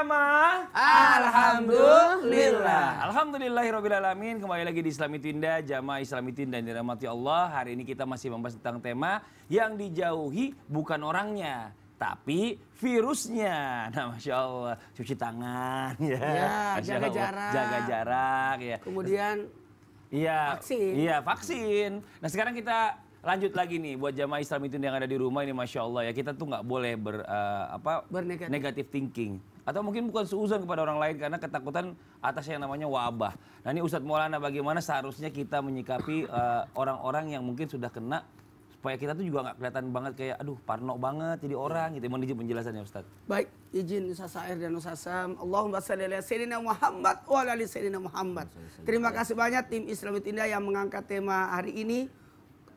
pertama Alhamdulillah Alhamdulillahirrabbilalamin Kembali lagi di Islami Tinda Jamaah Islami Tinda dirahmati Allah Hari ini kita masih membahas tentang tema Yang dijauhi bukan orangnya tapi virusnya. Nah, masya Allah, cuci tangan ya, ya jaga Allah. jarak, jaga jarak ya. Kemudian, iya, vaksin. Iya, vaksin. Nah, sekarang kita lanjut lagi nih buat jamaah Islam itu yang ada di rumah ini masya Allah ya kita tuh nggak boleh ber uh, apa negatif thinking atau mungkin bukan seuzon kepada orang lain karena ketakutan atas yang namanya wabah. Nah ini Ustadz Maulana bagaimana seharusnya kita menyikapi eh, orang-orang uh, yang mungkin sudah kena supaya kita tuh juga nggak kelihatan banget kayak aduh parno banget jadi orang gitu. Mohon izin penjelasannya Ustadz. Baik, izin Ustaz Sair dan Ustaz Sam. Allahumma salli ala sayyidina Muhammad wa ala sayyidina Muhammad. Terima kasih banyak tim Islamit Indah yang mengangkat tema hari ini.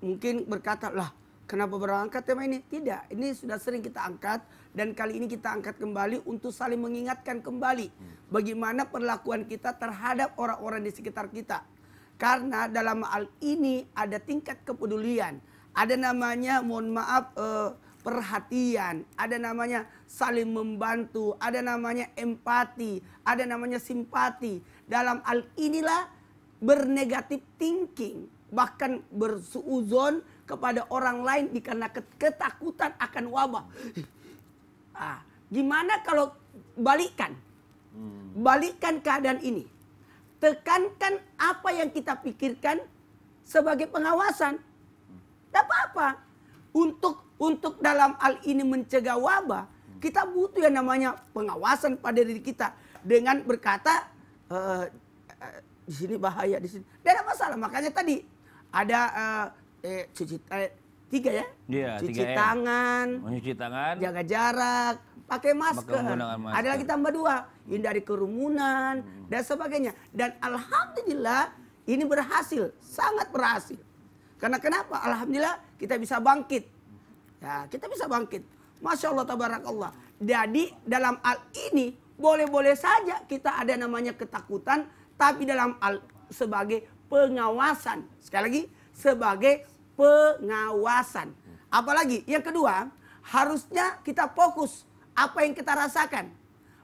Mungkin berkata lah Kenapa baru angkat tema ini? Tidak, ini sudah sering kita angkat dan kali ini kita angkat kembali untuk saling mengingatkan kembali bagaimana perlakuan kita terhadap orang-orang di sekitar kita. Karena dalam hal ini ada tingkat kepedulian, ada namanya mohon maaf eh, perhatian, ada namanya saling membantu, ada namanya empati, ada namanya simpati. Dalam hal inilah bernegatif thinking bahkan bersuuzon kepada orang lain dikarenakan ketakutan akan wabah. Ah, gimana kalau balikan? Balikan keadaan ini. Tekankan apa yang kita pikirkan sebagai pengawasan. Tidak apa-apa. Untuk untuk dalam hal ini mencegah wabah, kita butuh yang namanya pengawasan pada diri kita dengan berkata e, di sini bahaya di sini. Tidak ada masalah. Makanya tadi ada e, eh cuci eh, tiga ya. Iya, cuci ya. tangan, mencuci oh, tangan, jaga jarak, pakai masker. masker. Ada lagi tambah dua, hindari kerumunan hmm. dan sebagainya. Dan alhamdulillah ini berhasil, sangat berhasil. Karena kenapa? Alhamdulillah kita bisa bangkit. Ya, kita bisa bangkit. Masya Allah, tabarakallah. Jadi dalam hal ini boleh-boleh saja kita ada namanya ketakutan, tapi dalam hal sebagai pengawasan. Sekali lagi, sebagai pengawasan. Apalagi yang kedua, harusnya kita fokus apa yang kita rasakan.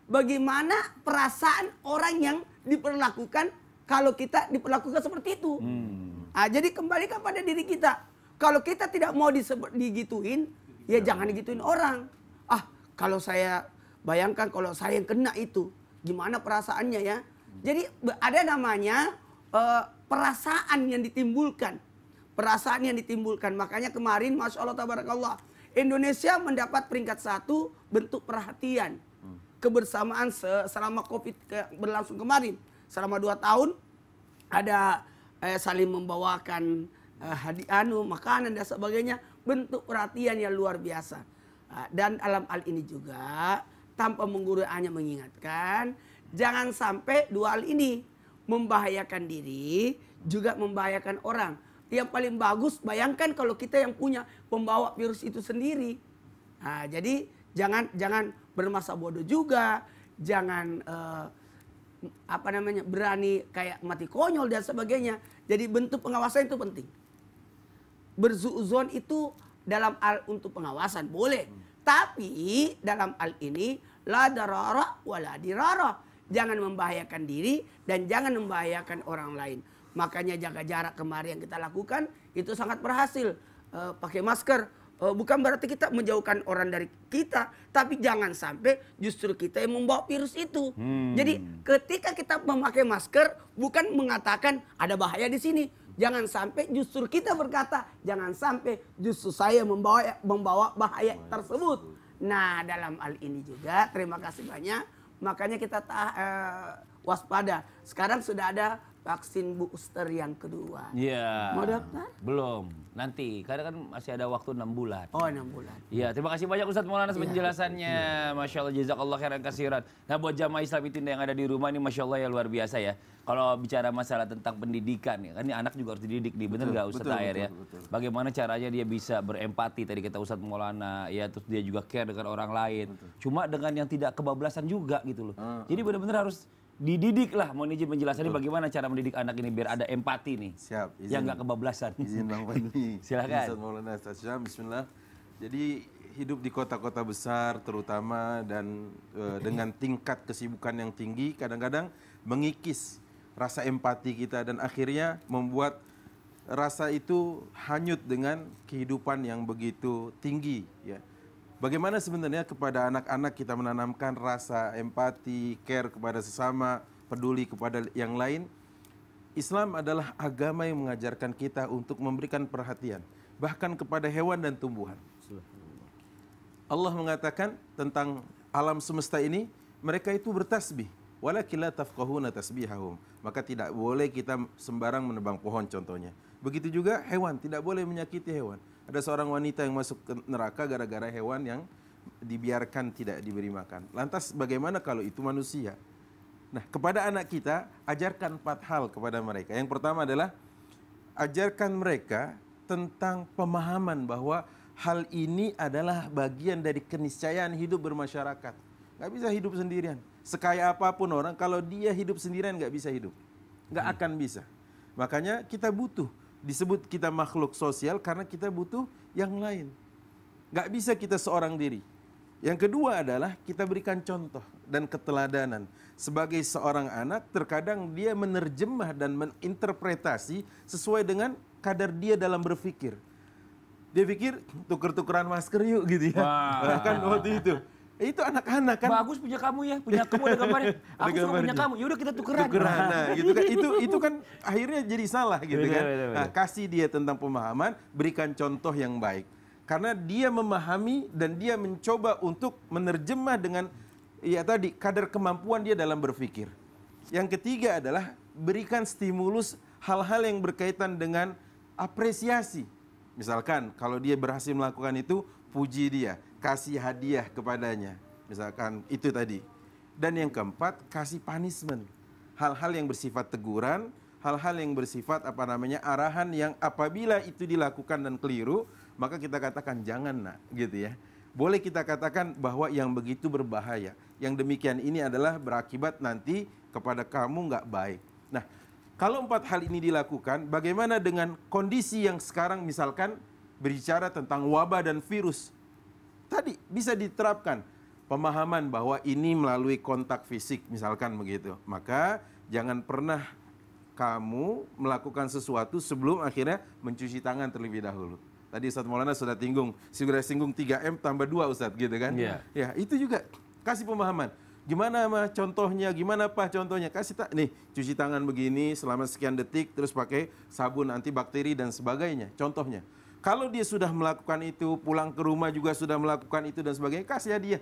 Bagaimana perasaan orang yang diperlakukan kalau kita diperlakukan seperti itu. Hmm. Nah, jadi kembalikan pada diri kita. Kalau kita tidak mau digituin, ya iya. jangan digituin orang. Ah, kalau saya bayangkan kalau saya yang kena itu, gimana perasaannya ya? Hmm. Jadi ada namanya uh, perasaan yang ditimbulkan Perasaan yang ditimbulkan. Makanya kemarin Masya Allah Tabarakallah. Indonesia mendapat peringkat satu bentuk perhatian. Kebersamaan selama COVID berlangsung kemarin. Selama dua tahun ada eh, saling membawakan eh, hadiah, anu, makanan dan sebagainya. Bentuk perhatian yang luar biasa. Ah, dan alam hal ini juga tanpa menggurui hanya mengingatkan jangan sampai dua hal ini membahayakan diri juga membahayakan orang yang paling bagus bayangkan kalau kita yang punya pembawa virus itu sendiri. Nah, jadi jangan jangan bermasa bodoh juga, jangan eh, apa namanya berani kayak mati konyol dan sebagainya. Jadi bentuk pengawasan itu penting. Berzuzon itu dalam al untuk pengawasan boleh, hmm. tapi dalam al ini la darara wala dirara. Jangan membahayakan diri dan jangan membahayakan orang lain. Makanya jaga jarak kemarin yang kita lakukan itu sangat berhasil. E, pakai masker e, bukan berarti kita menjauhkan orang dari kita, tapi jangan sampai justru kita yang membawa virus itu. Hmm. Jadi ketika kita memakai masker bukan mengatakan ada bahaya di sini. Jangan sampai justru kita berkata, jangan sampai justru saya membawa membawa bahaya tersebut. Nah, dalam hal ini juga terima kasih banyak. Makanya kita ta, e, waspada. Sekarang sudah ada vaksin booster yang kedua. Iya. Mau daftar? Belum. Nanti. Karena kan masih ada waktu 6 bulan. Oh, 6 bulan. Iya, terima kasih banyak Ustadz Maulana atas ya. penjelasannya. Ya. Masya Allah, jazakallah khairan kasiran. Nah, buat jamaah Islam itu yang ada di rumah ini Masya Allah ya luar biasa ya. Kalau bicara masalah tentang pendidikan ya, kan ini anak juga harus dididik nih, bener nggak Ustadz Air ya? Betul, betul. Bagaimana caranya dia bisa berempati tadi kata Ustadz Maulana, ya terus dia juga care dengan orang lain. Betul. Cuma dengan yang tidak kebablasan juga gitu loh. Uh, Jadi ah. bener-bener harus dididik lah mohon izin penjelasannya bagaimana cara mendidik anak ini biar ada empati nih siap izin, yang nggak kebablasan izin bang Fadli silakan Bismillah jadi hidup di kota-kota besar terutama dan e, dengan tingkat kesibukan yang tinggi kadang-kadang mengikis rasa empati kita dan akhirnya membuat rasa itu hanyut dengan kehidupan yang begitu tinggi ya Bagaimana sebenarnya kepada anak-anak kita menanamkan rasa empati, care kepada sesama, peduli kepada yang lain? Islam adalah agama yang mengajarkan kita untuk memberikan perhatian bahkan kepada hewan dan tumbuhan. Allah mengatakan tentang alam semesta ini, mereka itu bertasbih. Walakila la tasbihahum. Maka tidak boleh kita sembarang menebang pohon contohnya. Begitu juga hewan, tidak boleh menyakiti hewan ada seorang wanita yang masuk ke neraka gara-gara hewan yang dibiarkan tidak diberi makan. Lantas bagaimana kalau itu manusia? Nah, kepada anak kita ajarkan empat hal kepada mereka. Yang pertama adalah ajarkan mereka tentang pemahaman bahwa hal ini adalah bagian dari keniscayaan hidup bermasyarakat. Gak bisa hidup sendirian. Sekaya apapun orang, kalau dia hidup sendirian gak bisa hidup. Gak hmm. akan bisa. Makanya kita butuh disebut kita makhluk sosial karena kita butuh yang lain. Gak bisa kita seorang diri. Yang kedua adalah kita berikan contoh dan keteladanan. Sebagai seorang anak, terkadang dia menerjemah dan menginterpretasi sesuai dengan kadar dia dalam berpikir. Dia pikir tuker-tukeran masker yuk gitu ya. Wah. Bahkan waktu itu. Itu anak-anak kan. Bagus punya kamu ya, punya kamu ada gambarnya. Aku ada punya kamu, ya udah kita tukeran. Tukeran, nah, gitu kan. Itu, itu kan akhirnya jadi salah gitu kan. Nah, kasih dia tentang pemahaman, berikan contoh yang baik. Karena dia memahami dan dia mencoba untuk menerjemah dengan ya tadi kadar kemampuan dia dalam berpikir. Yang ketiga adalah berikan stimulus hal-hal yang berkaitan dengan apresiasi. Misalkan kalau dia berhasil melakukan itu, puji dia kasih hadiah kepadanya. Misalkan itu tadi. Dan yang keempat, kasih punishment. Hal-hal yang bersifat teguran, hal-hal yang bersifat apa namanya arahan yang apabila itu dilakukan dan keliru, maka kita katakan jangan nak, gitu ya. Boleh kita katakan bahwa yang begitu berbahaya. Yang demikian ini adalah berakibat nanti kepada kamu nggak baik. Nah, kalau empat hal ini dilakukan, bagaimana dengan kondisi yang sekarang misalkan berbicara tentang wabah dan virus? tadi bisa diterapkan pemahaman bahwa ini melalui kontak fisik misalkan begitu. Maka jangan pernah kamu melakukan sesuatu sebelum akhirnya mencuci tangan terlebih dahulu. Tadi Ustaz Maulana sudah singgung, sudah singgung 3M tambah 2 Ustaz gitu kan. ya, Ya, itu juga kasih pemahaman. Gimana mah contohnya, gimana apa contohnya? Kasih tak nih, cuci tangan begini selama sekian detik terus pakai sabun antibakteri dan sebagainya. Contohnya. Kalau dia sudah melakukan itu, pulang ke rumah juga sudah melakukan itu dan sebagainya, kasih hadiah.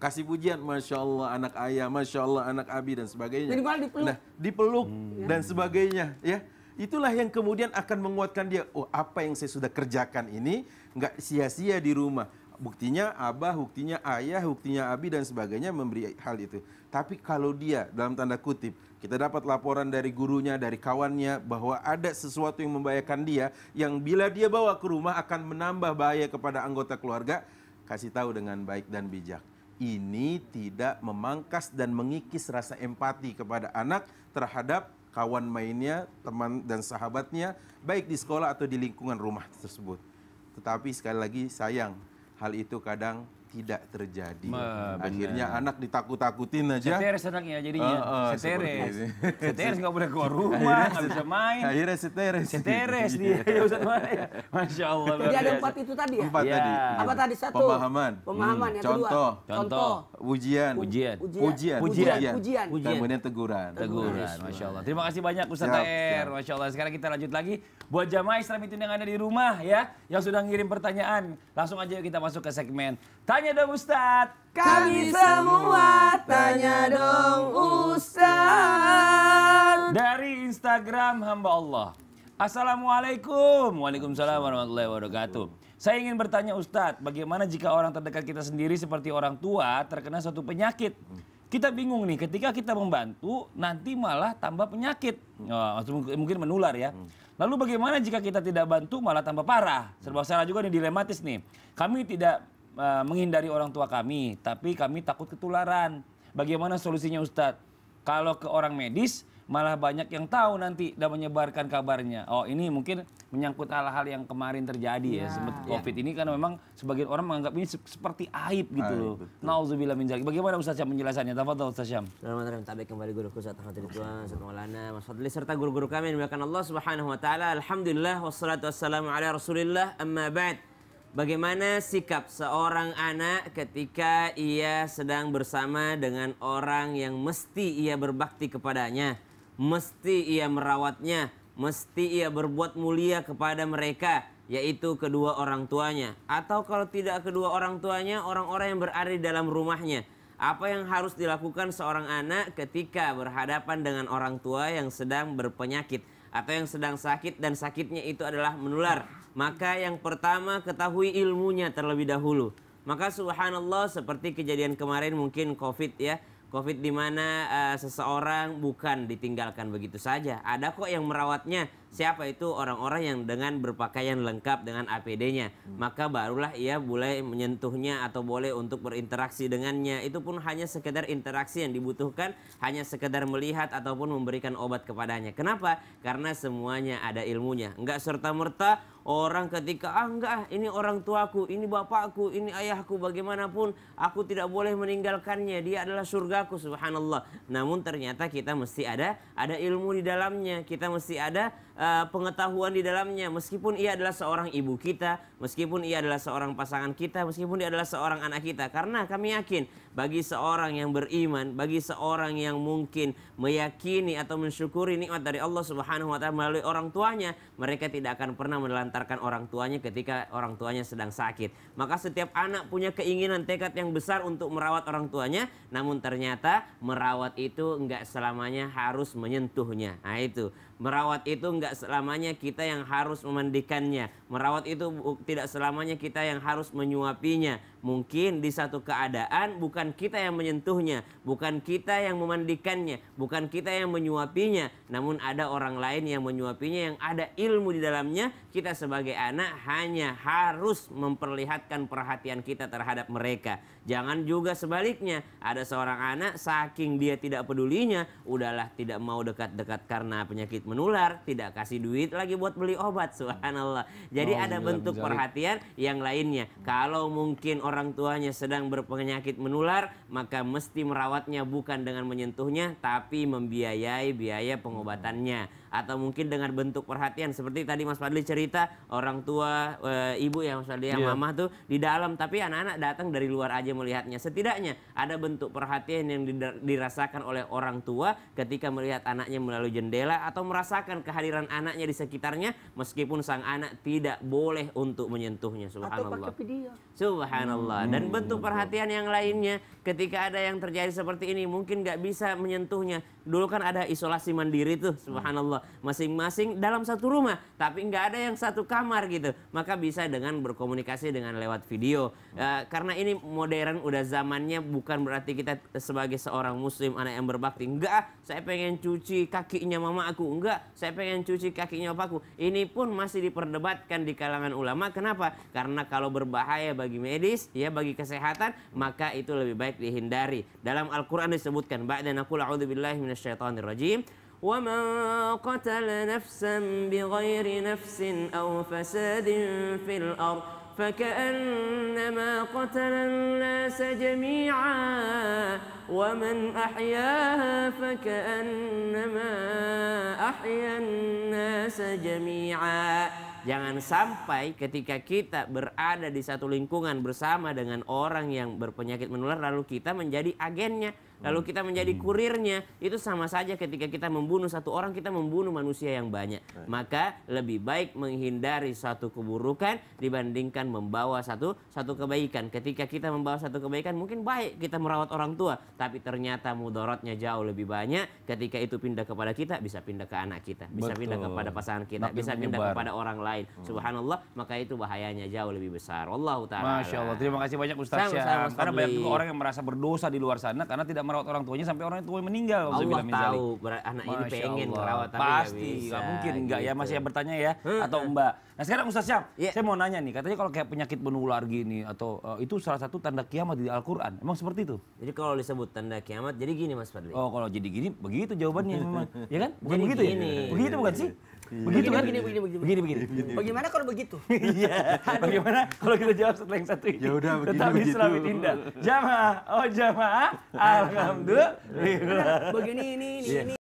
Kasih pujian, Masya Allah anak ayah, Masya Allah anak abi dan sebagainya. Jadi malah dipeluk. Nah, dipeluk hmm. Ya. dan sebagainya. ya. Itulah yang kemudian akan menguatkan dia. Oh, apa yang saya sudah kerjakan ini nggak sia-sia di rumah. Buktinya abah, buktinya ayah, buktinya abi dan sebagainya memberi hal itu. Tapi kalau dia dalam tanda kutip kita dapat laporan dari gurunya, dari kawannya bahwa ada sesuatu yang membahayakan dia yang bila dia bawa ke rumah akan menambah bahaya kepada anggota keluarga. Kasih tahu dengan baik dan bijak. Ini tidak memangkas dan mengikis rasa empati kepada anak terhadap kawan mainnya, teman dan sahabatnya, baik di sekolah atau di lingkungan rumah tersebut. Tetapi sekali lagi sayang, hal itu kadang tidak terjadi. Ma, nah, Akhirnya anak ditakut-takutin aja. Seteres anaknya jadinya. Uh, uh, seteres. Seteres nggak boleh keluar rumah, nggak bisa main. Akhirnya seteres. Seteres dia. Iya. Ya Masya Allah. Jadi ada empat itu tadi ya? Empat ya. tadi. Apa tadi? Satu. Pemahaman. Pemahaman. Hmm. Yang Contoh. Contoh. Ujian. Ujian. Ujian. Ujian. Ujian. Ujian. Kemudian teguran. Teguran. Masya Allah. Terima kasih banyak Ustaz Masya Allah. Sekarang kita lanjut lagi. Buat jamaah Islam itu yang ada di rumah ya. Yang sudah ngirim pertanyaan. Langsung aja kita masuk ke segmen. Tanya Tanya dong Ustadz. Kami semua tanya dong Ustadz. Dari Instagram hamba Allah. Assalamualaikum. Waalaikumsalam warahmatullahi wabarakatuh. Saya ingin bertanya Ustadz, bagaimana jika orang terdekat kita sendiri seperti orang tua terkena suatu penyakit? Kita bingung nih, ketika kita membantu, nanti malah tambah penyakit. Oh, mungkin menular ya. Lalu bagaimana jika kita tidak bantu malah tambah parah? Serba salah juga nih dilematis nih. Kami tidak Eh, menghindari orang tua kami, tapi kami takut ketularan. Bagaimana solusinya Ustadz? Kalau ke orang medis, malah banyak yang tahu nanti dan menyebarkan kabarnya. Oh ini mungkin menyangkut hal-hal yang kemarin terjadi ya, ya COVID ya. ini karena memang sebagian orang menganggap ini seperti aib gitu loh. Nauzubillah min Bagaimana Ustaz Syam menjelaskannya? Tafadhol Ustaz Syam. Bismillahirrahmanirrahim. Tabik kembali guru-guru Ustaz Ahmad Ridwan, Ustaz Maulana, Mas Fadli serta guru-guru kami yang dimuliakan Allah Subhanahu wa taala. Alhamdulillah wassalatu wassalamu ala Rasulillah amma ba'd. Bagaimana sikap seorang anak ketika ia sedang bersama dengan orang yang mesti ia berbakti kepadanya, mesti ia merawatnya, mesti ia berbuat mulia kepada mereka, yaitu kedua orang tuanya, atau kalau tidak kedua orang tuanya, orang-orang yang berada di dalam rumahnya. Apa yang harus dilakukan seorang anak ketika berhadapan dengan orang tua yang sedang berpenyakit atau yang sedang sakit dan sakitnya itu adalah menular? Maka yang pertama ketahui ilmunya terlebih dahulu. Maka subhanallah seperti kejadian kemarin mungkin COVID ya. COVID di mana uh, seseorang bukan ditinggalkan begitu saja. Ada kok yang merawatnya siapa itu orang-orang yang dengan berpakaian lengkap dengan APD-nya hmm. maka barulah ia boleh menyentuhnya atau boleh untuk berinteraksi dengannya itu pun hanya sekedar interaksi yang dibutuhkan hanya sekedar melihat ataupun memberikan obat kepadanya kenapa karena semuanya ada ilmunya enggak serta merta orang ketika ah enggak ah, ini orang tuaku ini bapakku ini ayahku bagaimanapun aku tidak boleh meninggalkannya dia adalah surgaku subhanallah namun ternyata kita mesti ada ada ilmu di dalamnya kita mesti ada uh, pengetahuan di dalamnya. Meskipun ia adalah seorang ibu kita, meskipun ia adalah seorang pasangan kita, meskipun ia adalah seorang anak kita. Karena kami yakin bagi seorang yang beriman, bagi seorang yang mungkin meyakini atau mensyukuri nikmat dari Allah Subhanahu wa taala melalui orang tuanya, mereka tidak akan pernah melantarkan orang tuanya ketika orang tuanya sedang sakit. Maka setiap anak punya keinginan tekad yang besar untuk merawat orang tuanya, namun ternyata merawat itu enggak selamanya harus menyentuhnya. Nah itu, merawat itu enggak selamanya kita yang harus memandikannya. Merawat itu tidak selamanya kita yang harus menyuapinya Mungkin di satu keadaan bukan kita yang menyentuhnya, bukan kita yang memandikannya, bukan kita yang menyuapinya, namun ada orang lain yang menyuapinya yang ada ilmu di dalamnya. Kita sebagai anak hanya harus memperlihatkan perhatian kita terhadap mereka. Jangan juga sebaliknya, ada seorang anak saking dia tidak pedulinya, udahlah tidak mau dekat-dekat karena penyakit menular, tidak kasih duit lagi buat beli obat. Subhanallah. Jadi oh, ada bentuk perhatian yang lainnya. Kalau mungkin orang orang tuanya sedang berpenyakit menular, maka mesti merawatnya bukan dengan menyentuhnya, tapi membiayai biaya pengobatannya atau mungkin dengan bentuk perhatian seperti tadi Mas Fadli cerita orang tua e, ibu ya Mas Fadli yang yeah. mama tuh di dalam tapi anak-anak datang dari luar aja melihatnya setidaknya ada bentuk perhatian yang dirasakan oleh orang tua ketika melihat anaknya melalui jendela atau merasakan kehadiran anaknya di sekitarnya meskipun sang anak tidak boleh untuk menyentuhnya subhanallah subhanallah dan hmm, bentuk perhatian yang lainnya ketika ada yang terjadi seperti ini mungkin nggak bisa menyentuhnya dulu kan ada isolasi mandiri tuh hmm. subhanallah masing-masing dalam satu rumah, tapi nggak ada yang satu kamar gitu. Maka bisa dengan berkomunikasi dengan lewat video. Uh, karena ini modern udah zamannya bukan berarti kita sebagai seorang muslim anak yang berbakti. Enggak, saya pengen cuci kakinya mama aku. Enggak, saya pengen cuci kakinya papaku. Ini pun masih diperdebatkan di kalangan ulama. Kenapa? Karena kalau berbahaya bagi medis, ya bagi kesehatan, maka itu lebih baik dihindari. Dalam Al-Qur'an disebutkan, "Ba'da naqul a'udzubillahi rajim ومن قتل نفسا بغير نفس أو فساد في الأرض فكأنما قتل الناس جميعا ومن أحياها فكأنما أحيا الناس جميعا Jangan sampai ketika kita berada di satu lingkungan bersama dengan orang yang berpenyakit menular lalu kita menjadi agennya lalu hmm. kita menjadi hmm. kurirnya, itu sama saja ketika kita membunuh satu orang kita membunuh manusia yang banyak. Maka lebih baik menghindari satu keburukan dibandingkan membawa satu satu kebaikan. Ketika kita membawa satu kebaikan mungkin baik kita merawat orang tua, tapi ternyata mudaratnya jauh lebih banyak. Ketika itu pindah kepada kita bisa pindah ke anak kita, bisa Betul. pindah kepada pasangan kita, bisa pindah kepada orang lain. Hmm. Subhanallah, maka itu bahayanya jauh lebih besar. Allah taala. Masya Allah, terima kasih banyak Ustaz Syam. Karena banyak orang yang merasa berdosa di luar sana karena tidak merawat orang tuanya sampai orang tuanya meninggal. Allah tahu anak ini Masya pengen merawat tapi Pasti, gak mungkin. Nggak ya, ya, gitu. ya, masih yang bertanya ya. Hmm. Atau mbak. Nah sekarang Ustaz Syam, yeah. saya mau nanya nih. Katanya kalau kayak penyakit menular gini atau uh, itu salah satu tanda kiamat di Al-Quran. Emang seperti itu? Jadi kalau disebut tanda kiamat, jadi gini Mas Fadli. Oh kalau jadi gini, begitu jawabannya memang. ya kan? Bukan jadi begitu ya? gini. ya? Begitu bukan sih? Iya. Begitu kan? Begini, begini, begini, begini, begini. Bagaimana kalau begitu? Iya. Bagaimana kalau kita jawab setelah yang satu ini? Ya udah begini, Tetapi begitu. Tetapi indah. Jamaah, oh jamaah, alhamdulillah. Begini, ini, ini, iya. ini.